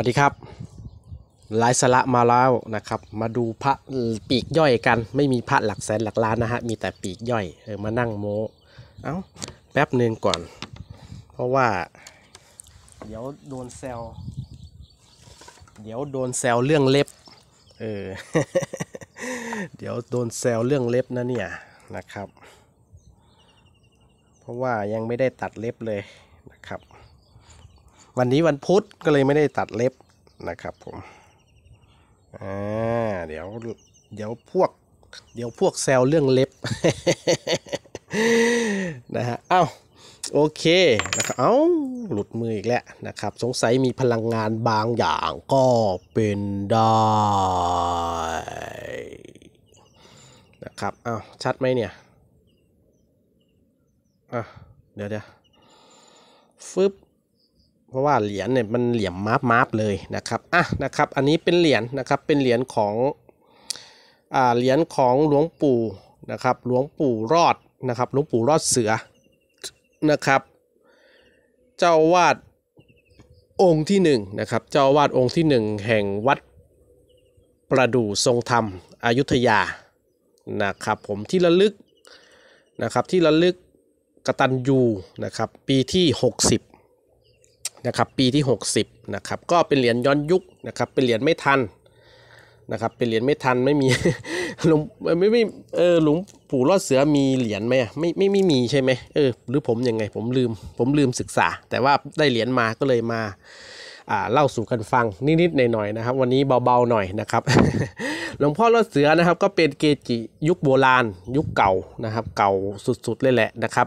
วัสดีครับลายสระมาแล้วนะครับ มาดูพระปีกย่อยกันไม่มีพระหลักแสนหลักล้านนะฮะมีแต่ปีกย่อยเออมานั่งโมเอา้าแป๊บหนึ่งก่อน เพราะว่าเดี๋ยวโดนแซวเดี๋ยวโดนแซวเรื่องเล็บเออเดี๋ยวโดนแซวเรื่องเล็บนะเนี่ยนะครับ เพราะว่ายังไม่ได้ตัดเล็บเลยนะครับวันนี้ วันพุธก็เลยไม่ได้ตัดเล็บ นะครับผมอ่าเดี๋ยวเดี๋ยวพวกเดี๋ยวพวกแซวเรื่องเล็บนะฮะเอ้าโอเคนะครับ เอา้าหลุดมืออีกแล้วนะครับสงสัยมีพลังงานบางอย่างก็เป็นได้นะครับเอา้าชัดไหมเนี่ยอ่ะเดี๋ยวเดี๋ยวฟึบเพราะว่าเหรียญเนี่ยมันเหลี่ยมมาร์ฟมาร์ฟเลยนะครับอ่ะนะครับ อันนี้เป็นเหรียญนะครับเป็นเหรียญของอ่าเหรียญของหลวงปู่นะครับหลวงปู่รอดนะครับหลวงปู่รอดเสือนะครับ เจ้าวาดองค์ที่1นะครับเจ้าวาดองค์ที่ 1 แห่งวัดประดู่ทรงธรรมอายุทยานะครับผมที่ระลึกนะครับที่ระลึกกตันยูนะครับปีที่ 60นะครับปีที่ 60นะครับก็เป็นเหรียญย้อนยุคนะครับ เป็นเหรียญไม่ทันนะครับ เป็นเหรียญไม่ทันไม่มี หลวงไม่ไม่เออหลวงปู่รอดเสือมีเหรียญไหมไม่ไม่ไม่มีใช่ไหมเออ หรือผมยังไงผมลืมผมลืมศึกษา แต่ว่าได้เหรียญมาก็เลยมาอ่าเล่าสู่กันฟังนิดๆหน่อยๆนะครับ วันนี้เบาๆหน่อยนะครับ หลวงพ่อรอดเสือนะครับ ก็เป็นเกจิยุคโบราณ ยุคเก่านะครับ เก่าสุดๆเลยแหละนะครับ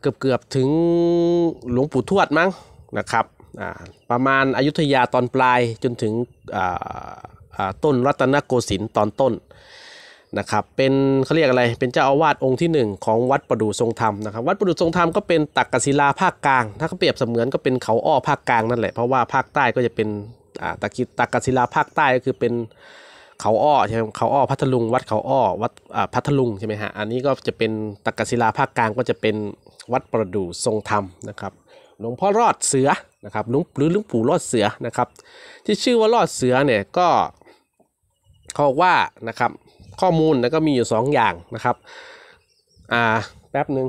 เกือบเกือบถึงหลวงปู่ทวดมั้งนะครับประมาณอายุทยาตอนปลายจนถึงต้นรัตนโกสินทร์ตอนต้นนะครับเป็นเขาเรียกอะไรเป็นเจ้าอาวาสองค์ที่1ของวัดประดู่ทรงธรรมนะครับวัดประดู่ทรงธรรมก็เป็น ตักกศิลาภาคกลาง ถ้าเปรียบเสมือนก็เป็นเขาอ้อภาคกลางนั่นแหละเพราะว่าภาคใต้ก็จะเป็นตักกศิลาภาคใต้ก็คือเป็นเขาอ้อใช่ไหมเขาอ้อพัทลุงวัดเขาอ้อวัดอ่าพัทลุงใช่ไหมฮะอันนี้ก็จะเป็นตะกศิลาภาคกลางก็จะเป็นวัดประดู่ทรงธรรมนะครับ หลวงพ่อรอดเสือนะครับหลวงหรือหลวงปู่รอดเสือนะครับ ที่ชื่อว่ารอดเสือเนี่ยก็เขาว่านะครับข้อมูลแล้วก็มีอยู่ 2 อย่างนะครับอ่าแป๊บหนึ่ง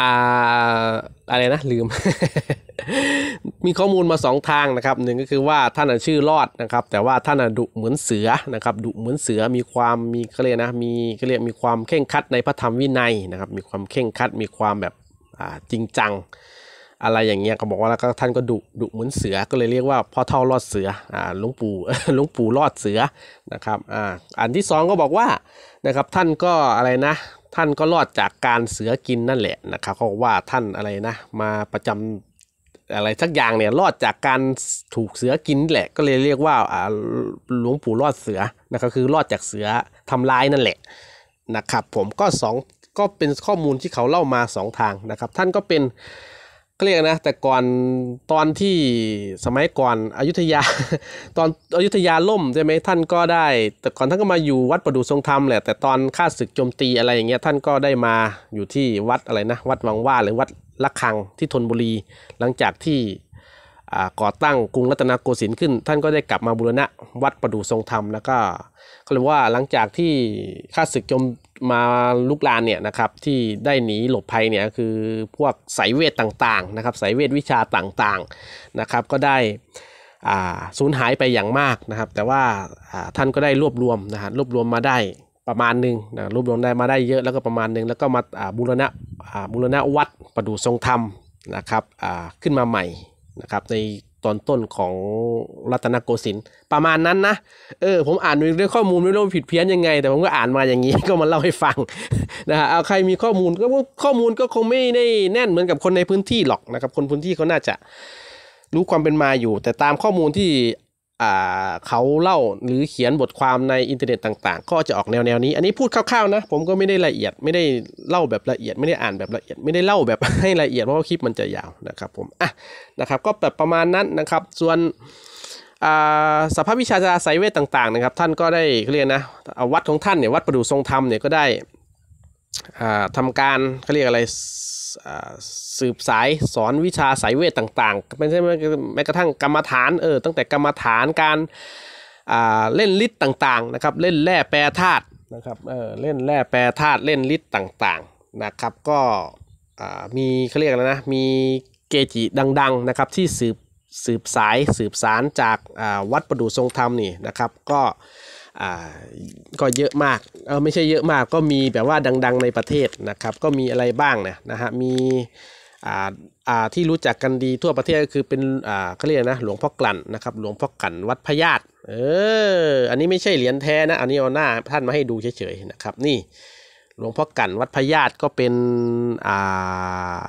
อ่าอะไรนะ ลืมมีข้อมูลมา 2 ทางนะครับหนึ่งก็คือว่าท่านชื่อรอดนะครับ แต่ว่าท่านดุเหมือนเสือนะครับดุเหมือนเสือมีความมีเขาเรียกนะมีเขาเรียกมีความเข่งคัดในพระธรรมวินัยนะครับมีความเข่งคัดมีความแบบจริงจัง อะไรอย่างเงี้ยก็บอกว่าแล้วก็ท่านก็ดุดุเหมือนเสือก็เลยเรียกว่าพ่อเท่ารอดเสือ อ่าลุงปู่ลุงปู่รอดเสือนะครับอ่าอันที่ 2 ก็บอกว่านะครับท่านก็อะไรนะ ท่านก็รอดจากการเสือกินนั่นแหละนะครับเขาบอกว่าท่านอะไรนะมาประจำอะไรสักอย่างเนี่ย รอดจากการถูกเสือกินแหละ ก็เลยเรียกว่าหลวงปู่รอดเสือนะครับคือรอดจากเสือทำร้ายนั่นแหละนะครับ ผมก็2ก็เป็นข้อมูลที่เขาเล่ามา 2 ทางนะครับ ท่านก็เป็นเขาเรียกนะแต่ก่อนตอนที่สมัยก่อนอยุธยา ตอนอยุธยาล่มใช่ไหมท่านก็ได้ แต่ก่อนท่านก็มาอยู่วัดประดูทรงธรรมแหละแต่ตอนข้าศึกโจมตีอะไรอย่างเงี้ยท่านก็ได้มาอยู่ที่วัดอะไรนะวัดวังว่าหรือวัดละคังที่ธนบุรีหลังจากที่ก่อตั้งกรุงรัตนโกสินทร์ขึ้น ท่านก็ได้กลับมาบูรณะวัดประดู่ทรงธรรมแล้วก็เขาเรียกว่าหลังจากที่ข้าศึกจมมาลุกลานเนี่ยนะครับที่ได้หนีหลบภัยเนี่ยคือพวกสายเวทต่างๆนะครับสายเวทวิชาต่างๆนะครับก็ได้สูญหายไปอย่างมากนะครับแต่ว่าท่านก็ได้รวบรวมนะฮะรวบรวมมาได้ประมาณหนึ่งนะรวบรวมได้มาได้เยอะแล้วก็ประมาณหนึ่งแล้วก็มาบูรณะบูรณะวัดประดูทรงธรรมนะครับขึ้นมาใหม่นะครับในตอนต้นของรัตนโกสินทร์ประมาณนั้นนะเออผมอ่านด้วยข้อมูลไม่รู้ผิดเพี้ยนยังไง แต่ผมก็อ่านมาอย่างนี้ก็มาเล่าให้ฟังนะฮะเอาใครมีข้อมูลก็ข้อมูลก็คงไม่ได้ แน่นเหมือนกับคนในพื้นที่หรอกนะครับคนพื้นที่เขาน่าจะรู้ความเป็นมาอยู่ แต่ตามข้อมูลที่เขาเล่าหรือเขียนบทความในอินเทอร์เน็ตต่างๆ ก็จะออกแนวแนวนี้ อันนี้พูดคร่าวๆนะ ผมก็ไม่ได้ละเอียดไม่ได้เล่าแบบละเอียดไม่ได้อ่านแบบละเอียดไม่ได้เล่าแบบให้ละเอียด เพราะว่าคลิปมันจะยาวนะครับผมอ่ะนะครับก็แบบประมาณนั้นนะครับส่วนสภาพวิชาสายเวทต่างๆนะครับท่านก็ได้เรียนนะวัดของท่านเนี่ยวัดประดูทรงธรรมเนี่ยก็ได้ทำการเขาเรียกอะไรสืบสายสอนวิชาสายเวทต่างๆ ไม่ใช่แม้กระทั่งกรรมฐานเออตั้งแต่กรรมฐานการเล่นฤทธิ์ต่างๆนะครับเล่นแร่แปรธาตุนะครับเออเล่นแร่แปรธาตุเล่นฤทธิ์ต่างๆนะครับ ก็มีเขาเรียกอะไรนะมีเกจิดังๆนะครับที่สืบสืบสายสืบสารจากวัดประดูทรงธรรมนี่นะครับ ก็ก็เยอะมาก เออไม่ใช่เยอะมาก ก็มีแบบว่าดังๆ ในประเทศนะครับก็มีอะไรบ้างนะนะฮะมีอ่าอ่าที่รู้จักกันดีทั่วประเทศก็คือเป็นอ่าเขาเรียกนะหลวงพ่อกลั่นนะครับหลวงพ่อกลั่นวัดพญาตเอออันนี้ไม่ใช่เหรียญแท้นะอันนี้เอาหน้าท่านมาให้ดูเฉยๆนะครับนี่หลวงพ่อกลั่นวัดพญาตก็เป็นอ่า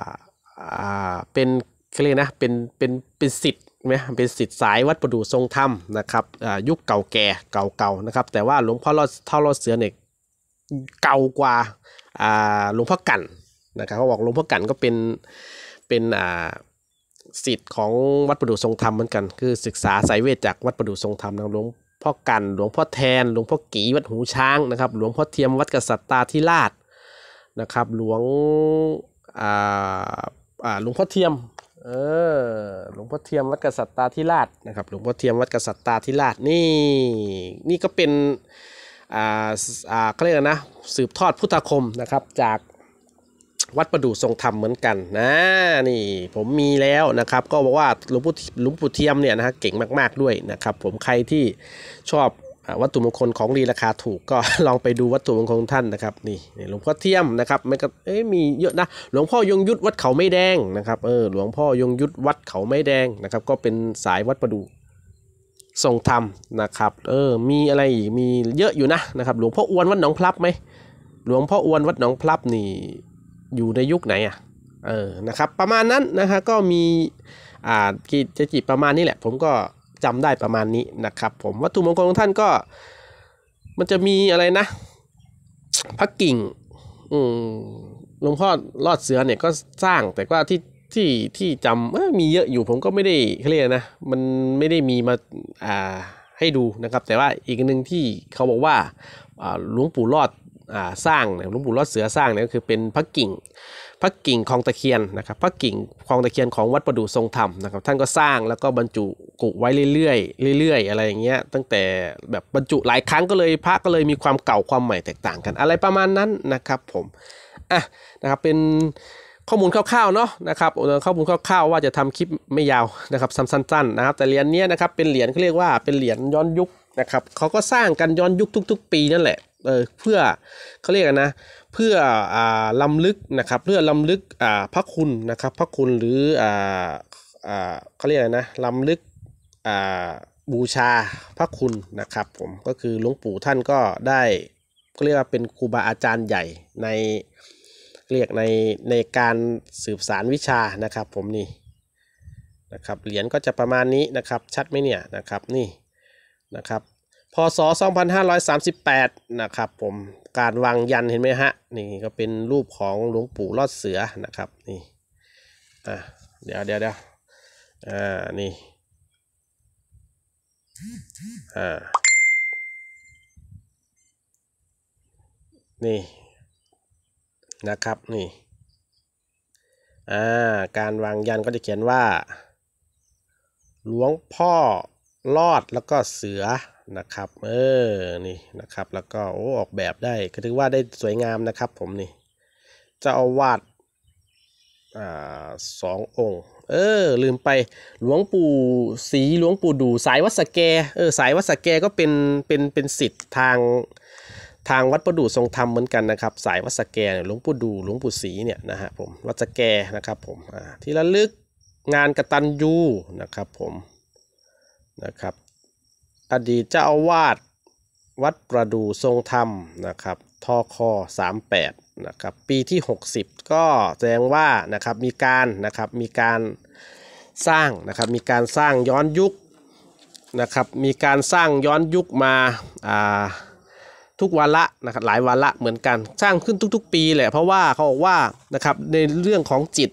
อ่าเป็นเขาเรียกนะเป็นเป็นเป็นสิทธิ์มเป็นสิทธิ์สายวัดประดูทรงธรรมนะครับยุคเก่าแก่เก่าๆนะครับแต่ว่าหลวงพ่อรอดเท่ารอดเสือเนี่ยเก่ากว่าหลวงพ่อกันนะครับเขาบอกหลวงพ่อกันก็เป็นเป็นสิทธิ์ของวัดประดูทรงธรรมเหมือนกันคือศึกษาสายเวทจากวัดประดูทรงธรรมนะหลวงพ่อกันหลวงพ่อแทนหลวงพ่อกีวัดหูช้างนะครับหลวงพ่อเทียมวัดกษัตริย์ตาที่ราชนะครับหลวงหลวงพ่อเทียมเออหลวงพ่อเทียมวัดกษัตริย์ตาธิราชนะครับหลวงพ่อเทียมวัดกษัตริย์ตาธิราชนี่ นี่ก็เป็นอ่าอ่าเขาเรียกนะสืบทอดพุทธคมนะครับจากวัดประดู่ทรงธรรมเหมือนกันนะนี่ผมมีแล้วนะครับก็บอกว่าหลวงพ่อหลวงปู่เทียมเนี่ยนะฮะเก่งมากๆด้วยนะครับผมใครที่ชอบวัตถุมงคลของดีราคาถูกก็ลองไปดูวัตถุมงคลท่านนะครับนี่หลวงพ่อเทียมนะครับมันก็เอ้มีเยอะนะหลวงพ่อยงยุทธวัดเขาไม่แดงนะครับเออหลวงพ่อยงยุทธวัดเขาไม่แดงนะครับ ก็เป็นสายวัดประดูทรงธรรมนะครับ เออมีอะไรอีกมีเยอะอยู่นะนะครับหลวงพ่ออ้วนวัดหนองพลับไหมหลวงพ่ออ้วนวัดหนองพลับนี่อยู่ในยุคไหนอ่ะเออนะครับ ประมาณนั้นนะฮะก็มีอ่ากิจจิประมาณนี้แหละ ผมก็จำได้ประมาณนี้นะครับผมวัตถุมงคลของท่านก็มันจะมีอะไรนะพระกิ่งอืมหลวงพ่อรอดเสือเนี่ยก็สร้างแต่ว่าที่ที่ที่จำมีเยอะอยู่ผมก็ไม่ได้เครียดนะมันไม่ได้มีมาอ่าให้ดูนะครับ แต่ว่าอีกหนึ่งที่เขาบอกว่าหลวงปู่รอดอสร้างหลวงปู่รอดเสือสร้างเนี่ยก็คือเป็นพระกิ่งพระกิ่งคลองตะเคียนนะครับพระกิ่งคลองตะเคียนของวัดประดูทรงธรรมนะครับท่านก็สร้างแล้วก็บรรจุกุไว้เรื่อยๆเรื่อย ๆ อะไรอย่างเงี้ยตั้งแต่แบบบรรจุหลายครั้งก็เลยพระก็เลยมีความเก่าความใหม่แตกต่างกันอะไรประมาณนั้น นะครับ ผมอ่ะนะครับเป็นข้อมูลคร่าว ๆเนาะนะครับข้อมูลคร่าวๆว่าจะทำคลิปไม่ยาวนะครับสั้นๆนะครับแต่เหรียญเนี้ยนะครับเป็นเหรียญเขาเรียกว่าเป็นเหรียญย้อนยุคนะครับเขาก็สร้างกันย้อนยุคทุกๆปีนั่นแหละเพื่อเขาเรียกนะเพื่ออ่าลำลึกนะครับ เพื่อลำลึกอ่าพระคุณนะครับ พระคุณหรืออ่าอ่าเขาเรียกนะลำลึกอ่าบูชาพระคุณนะครับผมก็คือหลวงปู่ท่านก็ได้ก็เรียกว่าเป็นครูบาอาจารย์ใหญ่ ในเรียกในในการสืบสารวิชานะครับ ผมนี่นะครับเหรียญก็จะประมาณนี้นะครับ ชัดไหมเนี่ยนะครับนี่นะครับพศ2538 นะครับผม การวางยันเห็นไหมฮะ นี่ก็เป็นรูปของหลวงปู่ลอดเสือนะครับ นี่ อ่ะเดี๋ยวเดี๋ยวเดี๋ยวอ่า นี่ อ่า นี่ นะครับนี่ อ่า การวางยันก็จะเขียนว่า หลวงพ่อลอดแล้วก็เสือนะครับเออนี่นะครับแล้วก็โอ้ออกแบบได้ก็ถือว่าได้สวยงามนะครับ ผมนี่ จะเอาวาดอ่าสององค์เออ ลืมไปหลวงปู่สีหลวงปู่ดูสายวัดสแกเออสายวัดสแกก็เป็นเป็นเป็นสิทธิ์ทางทางวัดประดู่ทรงธรรมเหมือนกันนะครับ สายวัดสแกเนี่ยหลวงปู่ดูหลวงปู่ศรีเนี่ยนะฮะผมวัดสแกนะครับ ผมที่ระลึกงานกระตันยูนะครับ ผมนะครับอดีตเจ้าอาวาสวัดประดูทรงธรรมนะครับทอคอ38นะครับปีที่ 60 ก็แสดงว่านะครับมีการนะครับมีการสร้างนะครับมีการสร้างย้อนยุคนะครับมีการสร้างย้อนยุคมาทุกวันละนะครับหลายวันละเหมือนกันสร้างขึ้นทุกๆปีแหละเพราะว่าเขาบอกว่านะครับในเรื่องของจิต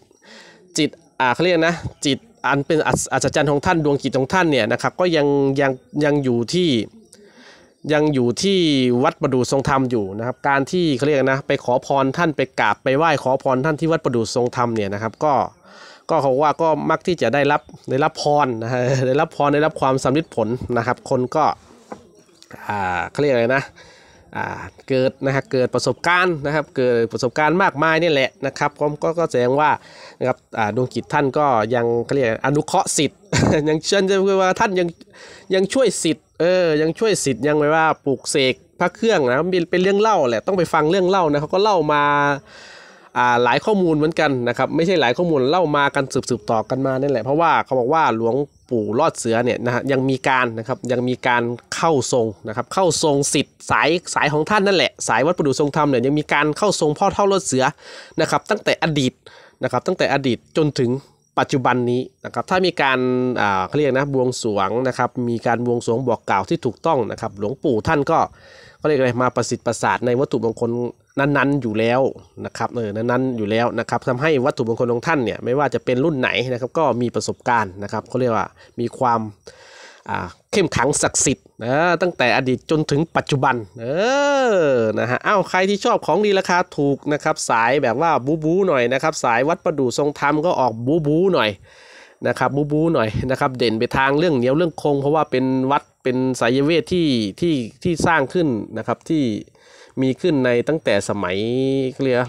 จิตอ่าเขาเรียกนะจิตอันเป็นอัศจรรย์ของท่านดวงจิตของท่านเนี่ยนะครับก็ยังยังยังอยู่ที่ยังอยู่ที่วัดประดูทรงธรรมอยู่นะครับ การที่เขาเรียกนะไปขอพรท่านไปกราบไปไหว้ขอพรท่านที่วัดประดูทรงธรรมเนี่ยนะครับก็ก็เขาว่าก็มักที่จะได้รับได้รับพรนะฮะได้รับพรได้รับความสำเร็จผลนะครับ คนก็อ่าเขาเรียกอะไรนะเกิดนะครับเกิดประสบการณ์นะครับเกิดประสบการณ์มากมายนี่แหละนะครับผมก็แสดงว่านะครับดวงจิตท่านก็ยังเขาเรียกอนุเคราะห์สิทธิ์ยังเชื่อจะว่าท่านยังยังช่วยสิทธิ์เออยังช่วยสิทธิ์ยังไม่ว่าปลูกเสกพระเครื่องนะเป็นเรื่องเล่าแหละต้องไปฟังเรื่องเล่านะเขาก็เล่ามาหลายข้อมูลเหมือนกันนะครับไม่ใช่หลายข้อมูลเล่ามากันสืบๆต่อกันมานั่นแหละเพราะว่าเขาบอกว่าหลวงปู่รอดเสือเนี่ยนะฮะยังมีการนะครับยังมีการเข้าทรงนะครับเข้าทรงสิทธิ์สายสายของท่านนั่นแหละสายวัดประดูทรงธรรมเนี่ยยังมีการเข้าทรงพ่อเท่ารอดเสือนะครับตั้งแต่อดีตนะครับตั้งแต่อดีตจนถึงปัจจุบันนี้นะครับถ้ามีการเขาเรียกนะบวงสรวงนะครับมีการบวงสรวงบอกกล่าวที่ถูกต้องนะครับหลวงปู่ท่านก็เขาเรียกอะไรมาประสิทธิ์ประสาทในวัตถุมงคลนั้นๆอยู่แล้วนะครับ เออ นั้นๆอยู่แล้วนะครับทำให้วัตถุมงคลของท่านเนี่ย ไม่ว่าจะเป็นรุ่นไหนนะครับ ก็มีประสบการณ์นะครับเขาเรียกว่า มีความเข้มขังศักดิ์สิทธิ์นะ ตั้งแต่อดีตจนถึงปัจจุบัน เออ นะฮะ อ้าว ใครที่ชอบของดีราคาถูกนะครับ สายแบบว่าบูบูหน่อยนะครับ สายวัดประดู่ทรงธรรมก็ออกบูบู หน่อยนะครับ บูบูหน่อยนะครับ เด่นไปทางเรื่องเหนียวเรื่องคง เพราะว่าเป็นวัด เป็นสายเวทที่ ที่ ที่สร้างขึ้นนะครับ ที่มีขึ้นในตั้งแต่สมัยเรียก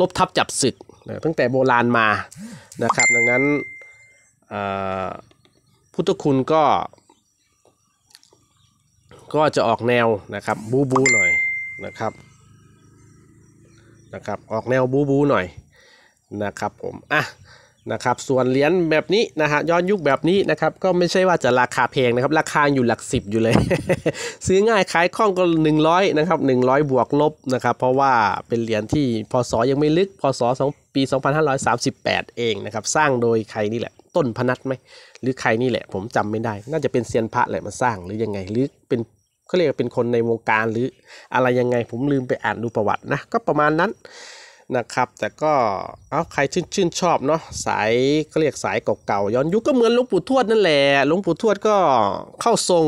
ลบทับจับศึกนะตั้งแต่โบราณมา นะครับ ดังนั้นพุทธคุณก็ ก็จะออกแนวนะครับบูบูหน่อยนะครับ นะครับ ออกแนวบูบูหน่อยนะครับผม อ่ะนะครับส่วนเหรียญแบบนี้นะฮะย้อนยุคแบบนี้นะครับ ก็ไม่ใช่ว่าจะราคาแพงนะครับ ราคาอยู่หลักสิบอยู่เลย ซื้อง่ายขายคล่องก็100นะครับ100 บวกลบนะครับ เพราะว่าเป็นเหรียญที่พศยังไม่ลึกพศ2ปี 2538เองนะครับสร้างโดยใครนี่แหละ ต้นพนัทไหมหรือใครนี่แหละ ผมจำไม่ได้ น่าจะเป็นเซียนพระแหละมาสร้าง หรือยังไงหรือเป็นเขาเรียกเป็นคนในวงการหรืออะไรยังไงผมลืมไปอ่านดูประวัตินะก็ประมาณนั้นนะครับแต่ก็เอาใครชื่นชื่นชอบเนาะสายก็เรียกสายเก่าๆย้อนยุคก็เหมือนหลวงปู่ทวดนั่นแหละหลวงปู่ทวดก็เข้าทรง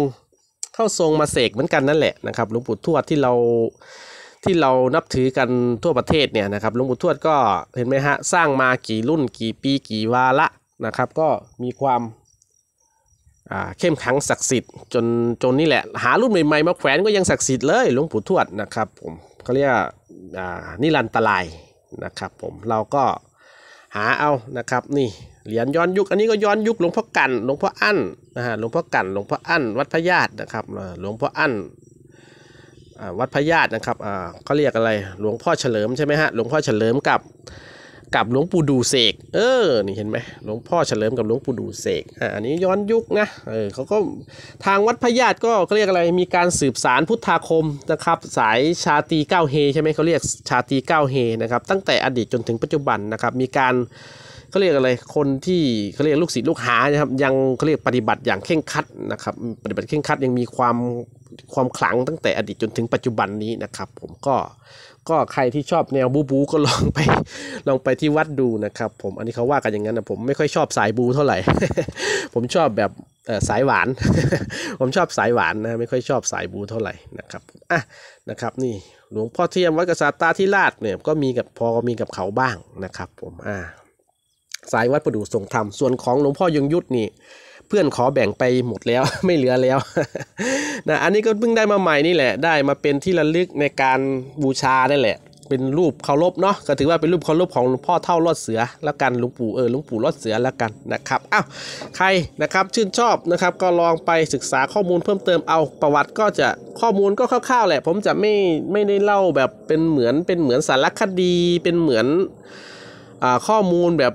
เข้าทรงมาเสกเหมือนกันนั่นแหละนะครับหลวงปู่ทวดที่เราที่เรานับถือกันทั่วประเทศเนี่ยนะครับหลวงปู่ทวดก็เห็นไหมฮะสร้างมากี่รุ่นกี่ปีกี่วาระนะครับ ก็มีความเข้มขังศักดิ์สิทธิ์จนจนนี่แหละหารุ่นใหม่ๆมาแขวนก็ยังศักดิ์สิทธิ์เลยหลวงปู่ทวดนะครับผมเขาเรียกนิรันตรายนะครับผมเราก็หาเอานะครับนี่เหรียญย้อนยุคอันนี้ก็ย้อนยุคหลวงพ่อกันหลวงพ่ออั้นนะฮะหลวงพ่อกันหลวงพ่ออั้น วัดพระญาตินะครับ หลวงพ่ออั้นวัดพระญาตินะครับเขาเรียกอะไรหลวงพ่อเฉลิมใช่ไหมฮะหลวงพ่อเฉลิมกับกับหลวงปู่ดูเสก เออ นี่เห็นไหมหลวงพ่อเฉลิมกับหลวงปู่ดูเสก อ่า อันนี้ย้อนยุคนะ เออเขาก็ทางวัดพญาตก็เขาเรียกอะไร มีการสืบสารพุทธาคม นะครับ สายชาตีเก้าเฮใช่ไหมเขาเรียกชาตีเก้าเฮนะครับตั้งแต่อดีตจนถึงปัจจุบันนะครับ มีการเขาเรียกอะไร คนที่เขาเรียกลูกศิษย์ลูกหานะครับ ยังเขาเรียกปฏิบัติอย่างเข่งคัดนะครับ ปฏิบัติเข่งคัดยังมีความความขลังตั้งแต่อดีตจนถึงปัจจุบันนี้นะครับผมก็ก็ใครที่ชอบแนวบูบูก็ลองไปลองไปที่วัดดูนะครับผมอันนี้เขาว่ากันอย่างนั้นนะผมไม่ค่อยชอบสายบูเท่าไหร่ ผมชอบแบบสายหวาน ผมชอบสายหวานนะไม่ค่อยชอบสายบูเท่าไหร่นะครับอ่ะนะครับ นี่หลวงพ่อเทียมวัดกษัตริย์ที่ลาดเนี่ยก็มีกับพอมีกับเขาบ้างนะครับ ผมอ่าสายวัดประดู่ทรงธรรมส่วนของหลวงพ่อยงยุทธนี่เพื่อนขอแบ่งไปหมดแล้วไม่เหลือแล้วนะอันนี้ก็เพิ่งได้มาใหม่นี่แหละ ได้มาเป็นที่ระลึกในการบูชาได้แหละ เป็นรูปเคารพเนาะก็ถือว่าเป็นรูปเคารพของพ่อเท่ารอดเสือแล้วกันหลวงปู่เออหลวงปู่รอดเสือแล้วกันนะครับอ้าวใครนะครับชื่นชอบนะครับก็ลองไปศึกษาข้อมูลเพิ่มเติมเอาประวัติก็จะข้อมูลก็คร่าวๆแหละ ผมจะไม่ไม่ได้เล่าแบบเป็นเหมือนเป็นเหมือนสารคดีเป็นเหมือนข้อมูลแบบ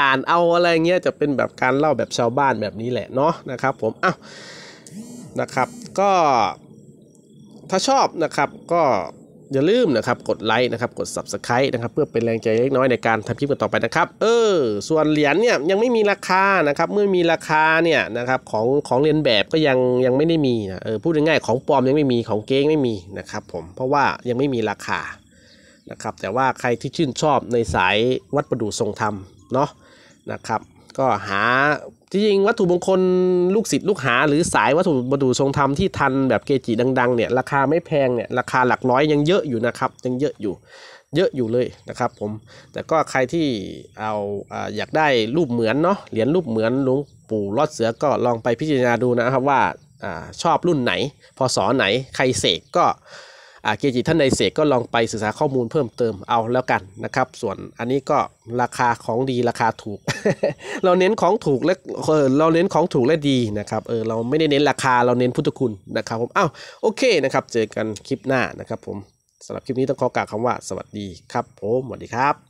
อ่านเอาอะไรเงี้ยจะเป็นแบบการเล่าแบบชาวบ้านแบบนี้แหละเนาะนะครับผมอ้าวนะครับก็ถ้าชอบนะครับก็อย่าลืมนะครับกดไลค์นะครับกด s u b s c r i b ์นะครับเพื่อเป็นแรงใจเล็กน้อยในการทำคลิปกันต่อไปนะครับเออส่วนเหรียญเนี่ยยังไม่มีราคานะครับเมื่อมีราคาเนี่ยนะครับของของเรียนแบบก็ยังยังไม่ได้มีนะเออพูดง่ายๆของปลอมยังไม่มีของเก้งไม่มีนะครับผมเพราะว่ายังไม่มีราคานะครับ แต่ว่าใครที่ชื่นชอบในสายวัดประดูทรงธรรมเนาะนะครับ ก็หาจริงวัตถุมงคลลูกศิษย์ลูกหา หรือสายวัตถุประดูทรงธรรมที่ทันแบบเกจิดัง ๆ เนี่ยราคาไม่แพงเนี่ยราคาหลักร้อยยังเยอะอยู่นะครับยังเยอะอยู่เยอะอยู่เลยนะครับผมแต่ก็ใครที่เอาอยากได้รูปเหมือนเนาะเหรียญรูปเหมือนหลวงปู่ลอดเสือก็ลองไปพิจารณาดูนะครับว่าชอบรุ่นไหน พอสอไหนใครเสกก็เกจิท่านในเสกก็ลองไปศึกษาข้อมูลเพิ่มเติมเอาแล้วกันนะครับ ส่วนอันนี้ก็ราคาของดีราคาถูก เราเน้นของถูกและเราเน้นของถูกและดีนะครับเออเราไม่ได้เน้นราคาเราเน้นพุทธคุณนะครับ ผมอ้าวโอเคนะครับ เจอกันคลิปหน้านะครับ ผมสำหรับคลิปนี้ต้องขอกล่าวคำว่าสวัสดีครับผมสวัสดีครับ